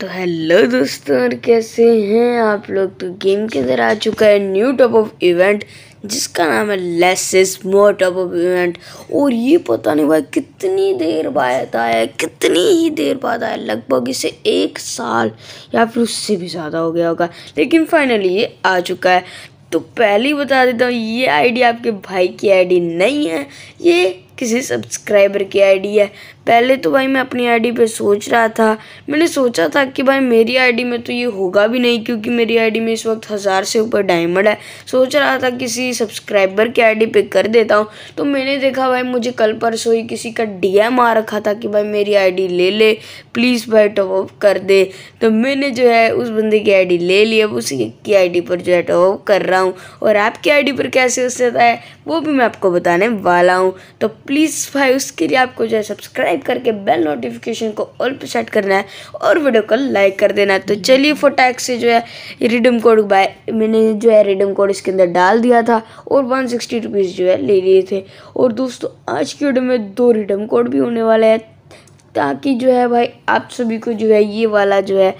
तो हेलो दोस्तों और कैसे हैं आप लोग तो गेम के अंदर आ चुका है न्यू टॉप ऑफ इवेंट जिसका नाम है लेसेस मोर टॉप ऑफ इवेंट और ये पता नहीं भाई कितनी देर बाद आया कितनी ही देर बाद आया लगभग इसे एक साल या फिर उससे भी ज़्यादा हो गया होगा लेकिन फाइनली ये आ चुका है तो पहले ही बता देता हूँ ये आईडी आपके भाई की आईडी नहीं है ये किसी सब्सक्राइबर की आईडी है पहले तो भाई मैं अपनी आईडी पे सोच रहा था मैंने सोचा था कि भाई मेरी आईडी में तो ये होगा भी नहीं क्योंकि मेरी आईडी में इस वक्त हज़ार से ऊपर डायमंड है सोच रहा था किसी सब्सक्राइबर की आईडी पे कर देता हूँ तो मैंने देखा भाई मुझे कल परसों ही किसी का डीएम आ रखा था कि भाई मेरी आईडी ले ले प्लीज़ भाई टॉपअप कर दे तो मैंने जो है उस बंदे की आई ले ली अब उसी की आई पर जो है टॉपअप कर रहा हूँ और आपकी आई पर कैसे हो सकता है वो भी मैं आपको बताने वाला हूँ तो प्लीज़ भाई उसके लिए आपको जो है सब्सक्राइब सब्सक्राइब करके बेल नोटिफिकेशन को ऑल पर सेट करना है और वीडियो को लाइक कर देना है तो चलिए फोटैक्स से जो है रिडम कोड बाय मैंने जो है रिडम कोड इसके अंदर डाल दिया था और वन सिक्सटी जो है ले लिए थे और दोस्तों आज की वीडियो में दो रिडम कोड भी होने वाले हैं ताकि जो है भाई आप सभी को जो है ये वाला जो है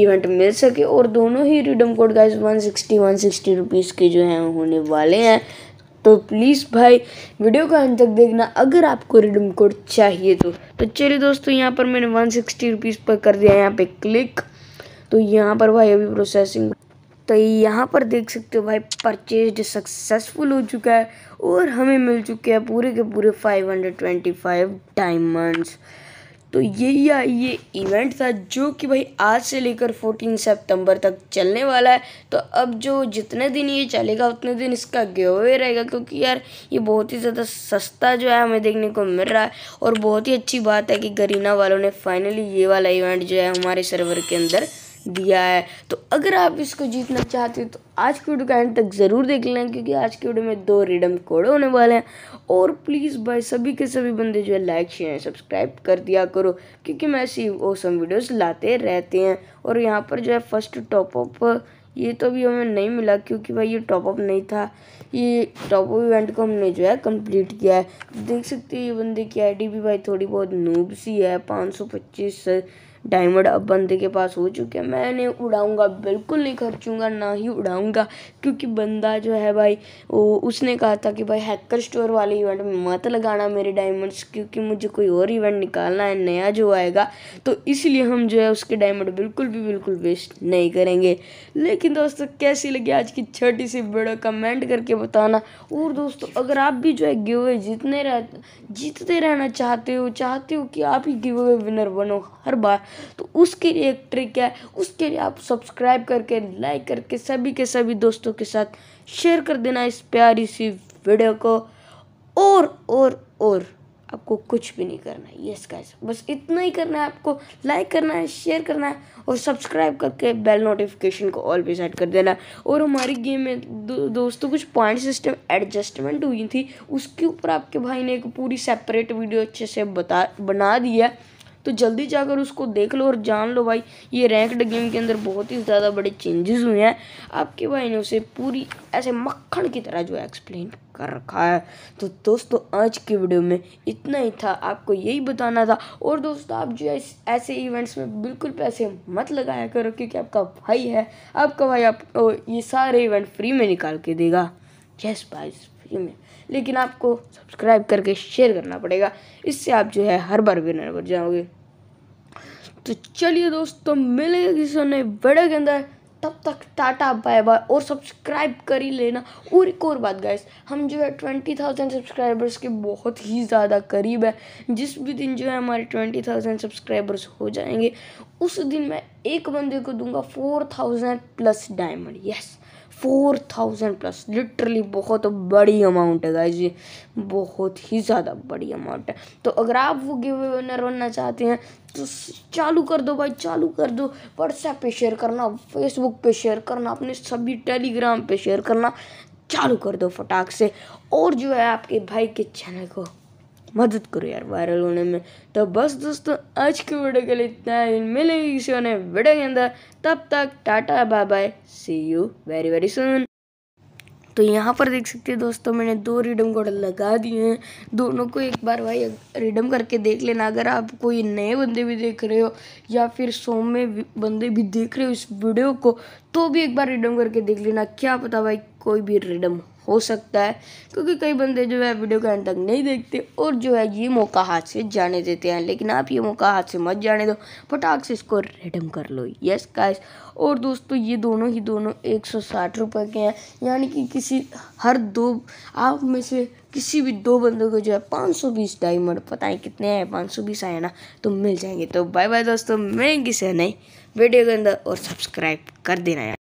इवेंट मिल सके और दोनों ही रिडम कोड गाइस 160 160 रुपीस के जो हैं होने वाले हैं तो प्लीज़ भाई वीडियो का अंत तक देखना अगर आपको रिडीम कोड चाहिए तो तो चलिए दोस्तों यहाँ पर मैंने वन सिक्सटी रुपीज़ पर कर दिया यहाँ पे क्लिक तो यहाँ पर भाई अभी प्रोसेसिंग तो यहाँ पर देख सकते हो भाई परचेज सक्सेसफुल हो चुका है और हमें मिल चुके हैं पूरे के पूरे फाइव डायमंड्स तो यही है ये इवेंट था जो कि भाई आज से लेकर 14 सितंबर तक चलने वाला है तो अब जो जितने दिन ये चलेगा उतने दिन इसका गेवे रहेगा क्योंकि यार ये बहुत ही ज़्यादा सस्ता जो है हमें देखने को मिल रहा है और बहुत ही अच्छी बात है कि गरीना वालों ने फाइनली ये वाला इवेंट जो है हमारे सर्वर के अंदर दिया है तो अगर आप इसको जीतना चाहते हो तो आज की वीडियो का एंड तक ज़रूर देख लें क्योंकि आज की वीडियो में दो रिडम कोड होने वाले हैं और प्लीज़ भाई सभी के सभी बंदे जो है लाइक शेयर सब्सक्राइब कर दिया करो क्योंकि मैं ऐसी ओसम वीडियोस लाते रहते हैं और यहाँ पर जो है फर्स्ट टॉप अप ये तो अभी हमें नहीं मिला क्योंकि भाई ये टॉपअप नहीं था ये टॉपअप इवेंट को हमने जो है कंप्लीट किया है देख सकते हैं ये बंदे की आईडी भी भाई थोड़ी बहुत नूब सी है पाँच सौ पच्चीस डायमंड अब बंदे के पास हो चुके हैं मैंने उड़ाऊंगा बिल्कुल नहीं खर्चूंगा ना ही उड़ाऊंगा क्योंकि बंदा जो है भाई वो उसने कहा था कि भाई हैकर स्टोर वाले इवेंट में मत लगाना मेरे डायमंड्स क्योंकि मुझे कोई और इवेंट निकालना है नया जो आएगा तो इसलिए हम जो है उसके डायमंड बिल्कुल भी बिल्कुल वेस्ट नहीं करेंगे लेकिन दोस्तों कैसी लगी आज की छोटी सी वीडियो कमेंट करके बताना और दोस्तों अगर आप भी जो है गिवे जीतने रह जीतते रहना चाहते हो चाहते हो कि आप ही गिवे विनर बनो हर बार तो उसके लिए एक ट्रिक है उसके लिए आप सब्सक्राइब करके लाइक करके सभी के सभी दोस्तों के साथ शेयर कर देना इस प्यारी सी वीडियो को और और और आपको कुछ भी नहीं करना है यस गाइस बस इतना ही करना है आपको लाइक करना है शेयर करना है और सब्सक्राइब करके बेल नोटिफिकेशन को ऑल भी सेट कर देना है और हमारी गेम में दो, दोस्तों कुछ पॉइंट सिस्टम एडजस्टमेंट हुई थी उसके ऊपर आपके भाई ने एक पूरी सेपरेट वीडियो अच्छे से बता बना दिया है तो जल्दी जाकर उसको देख लो और जान लो भाई ये रैंकड गेम के अंदर बहुत ही ज़्यादा बड़े चेंजेस हुए हैं आपके भाई ने उसे पूरी ऐसे मक्खन की तरह जो है एक्सप्लेन कर रखा है तो दोस्तों आज की वीडियो में इतना ही था आपको यही बताना था और दोस्तों आप जो है ऐसे इवेंट्स में बिल्कुल पैसे मत लगाया करो क्योंकि आपका भाई है आपका भाई आप ये सारे इवेंट फ्री में निकाल के देगा यस भाई फ्री में लेकिन आपको सब्सक्राइब करके शेयर करना पड़ेगा इससे आप जो है हर बार विनर बन जाओगे तो चलिए दोस्तों मिलेंगे किसी नए वीडियो के अंदर तब तक टाटा बाय बाय और सब्सक्राइब कर ही लेना और एक और बात गाइस हम जो है ट्वेंटी थाउजेंड सब्सक्राइबर्स के बहुत ही ज़्यादा करीब है जिस भी दिन जो है हमारे ट्वेंटी थाउजेंड सब्सक्राइबर्स हो जाएंगे उस दिन मैं एक बंदे को दूंगा four thousand plus diamond yes four thousand plus literally बहुत बड़ी अमाउंट है गाइज ये बहुत ही ज़्यादा बड़ी अमाउंट है तो अगर आप वो गिव विनर बनना चाहते हैं तो चालू कर दो भाई चालू कर दो व्हाट्सएप पे शेयर करना फेसबुक पे शेयर करना अपने सभी टेलीग्राम पे शेयर करना चालू कर दो फटाक से और जो है आपके भाई के चैनल को मदद करो यार वायरल होने में तो बस दोस्तों आज के वीडियो के लिए इतना ही मिलेंगे किसी ने वीडियो के अंदर तब तक tata bye bye see you very very soon तो यहाँ पर देख सकते हैं दोस्तों मैंने दो रिडम कोड लगा दिए हैं दोनों को एक बार भाई रिडम करके देख लेना अगर आप कोई नए बंदे भी देख रहे हो या फिर सौ में बंदे भी देख रहे हो इस वीडियो को तो भी एक बार रिडम करके देख लेना क्या पता भाई कोई भी रिडम हो सकता है क्योंकि कई बंदे जो है वीडियो का एंड तक नहीं देखते और जो है ये मौका हाथ से जाने देते हैं लेकिन आप ये मौका हाथ से मत जाने दो फटाक से इसको रिडम कर लो यस गाइस और दोस्तों ये दोनों ही दोनों एक सौ साठ रुपये के हैं यानी कि किसी हर दो आप में से किसी भी दो बंदों को जो है पाँच सौ बीस डायमंड पता है कितने हैं पाँच सौ बीस आए ना तो मिल जाएंगे तो बाय बाय दोस्तों मैं किसी नहीं वीडियो के अंदर और सब्सक्राइब कर देना यार